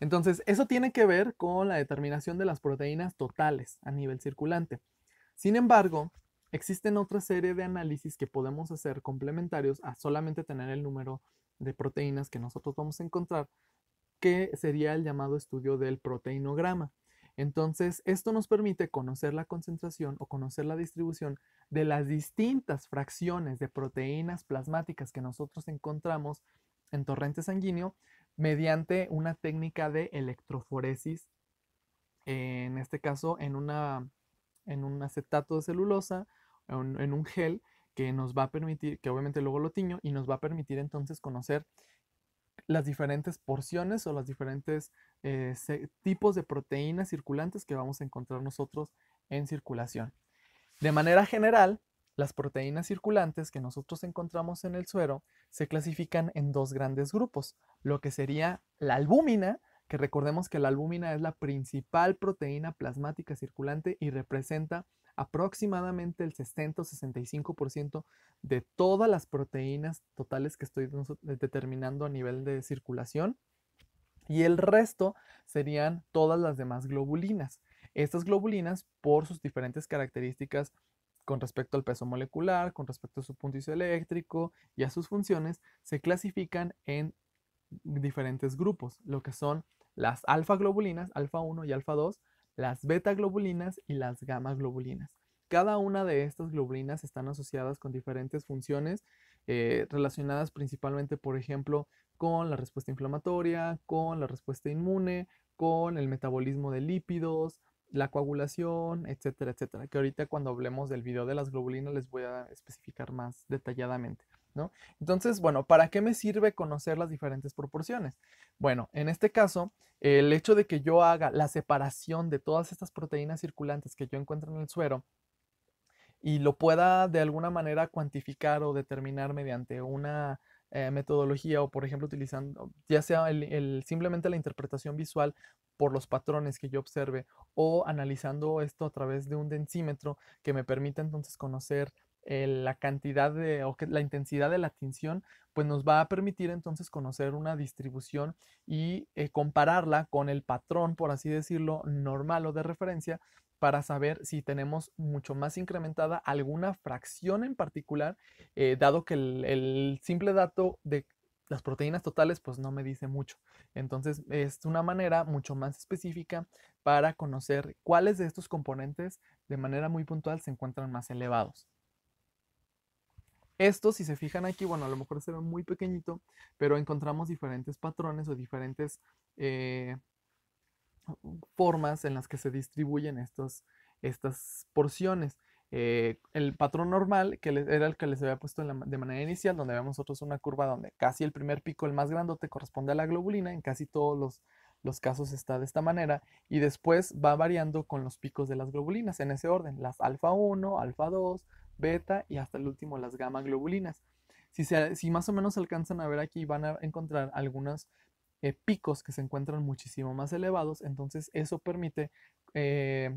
Entonces, eso tiene que ver con la determinación de las proteínas totales a nivel circulante. Sin embargo, existen otra serie de análisis que podemos hacer complementarios a solamente tener el número de proteínas que nosotros vamos a encontrar, que sería el llamado estudio del proteinograma. Entonces, esto nos permite conocer la concentración o conocer la distribución de las distintas fracciones de proteínas plasmáticas que nosotros encontramos en torrente sanguíneo mediante una técnica de electroforesis, en este caso en, una, en un acetato de celulosa, en, un gel que nos va a permitir, que obviamente luego lo tiño, y nos va a permitir entonces conocer las diferentes porciones o los diferentes eh, tipos de proteínas circulantes que vamos a encontrar nosotros en circulación. De manera general, las proteínas circulantes que nosotros encontramos en el suero se clasifican en dos grandes grupos, lo que sería la albúmina, que recordemos que la albúmina es la principal proteína plasmática circulante y representa aproximadamente el 60-65% de todas las proteínas totales que estoy eh, determinando a nivel de circulación. Y el resto serían todas las demás globulinas. Estas globulinas, por sus diferentes características con respecto al peso molecular, con respecto a su punto eléctrico y a sus funciones, se clasifican en diferentes grupos, lo que son las alfa globulinas, alfa 1 y alfa 2, las beta globulinas y las gamma globulinas. Cada una de estas globulinas están asociadas con diferentes funciones eh, relacionadas principalmente, por ejemplo, con la respuesta inflamatoria, con la respuesta inmune, con el metabolismo de lípidos, la coagulación, etcétera, etcétera, que ahorita cuando hablemos del video de las globulinas les voy a especificar más detalladamente, ¿no? Entonces, bueno, ¿para qué me sirve conocer las diferentes proporciones? Bueno, en este caso, el hecho de que yo haga la separación de todas estas proteínas circulantes que yo encuentro en el suero y lo pueda de alguna manera cuantificar o determinar mediante una eh, metodología o, por ejemplo, utilizando ya sea el, el, simplemente la interpretación visual por los patrones que yo observe o analizando esto a través de un densímetro que me permita entonces conocer la cantidad de, o la intensidad de la tinción, pues nos va a permitir entonces conocer una distribución y eh, compararla con el patrón, por así decirlo, normal o de referencia para saber si tenemos mucho más incrementada alguna fracción en particular, eh, dado que el, el simple dato de las proteínas totales pues no me dice mucho. Entonces es una manera mucho más específica para conocer cuáles de estos componentes de manera muy puntual se encuentran más elevados. Esto, si se fijan aquí, bueno, a lo mejor se ve muy pequeñito, pero encontramos diferentes patrones o diferentes eh, formas en las que se distribuyen estos, estas porciones. Eh, el patrón normal, que era el que les había puesto de manera inicial, donde vemos nosotros una curva donde casi el primer pico, el más te corresponde a la globulina, en casi todos los, los casos está de esta manera, y después va variando con los picos de las globulinas en ese orden, las alfa 1, alfa 2, beta y hasta el último las gamma globulinas. Si, más o menos alcanzan a ver aquí, van a encontrar algunos eh, picos que se encuentran muchísimo más elevados, entonces eso permite eh,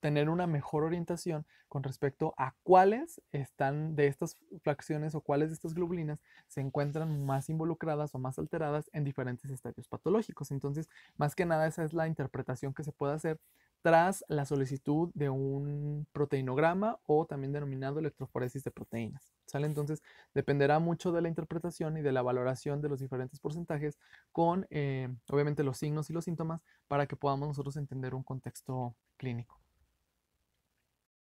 tener una mejor orientación con respecto a cuáles están de estas fracciones o cuáles de estas globulinas se encuentran más involucradas o más alteradas en diferentes estadios patológicos. Entonces, más que nada, esa es la interpretación que se puede hacer tras la solicitud de un proteinograma o también denominado electroforesis de proteínas. ¿Sale? Entonces, dependerá mucho de la interpretación y de la valoración de los diferentes porcentajes con, eh, obviamente, los signos y los síntomas para que podamos nosotros entender un contexto clínico.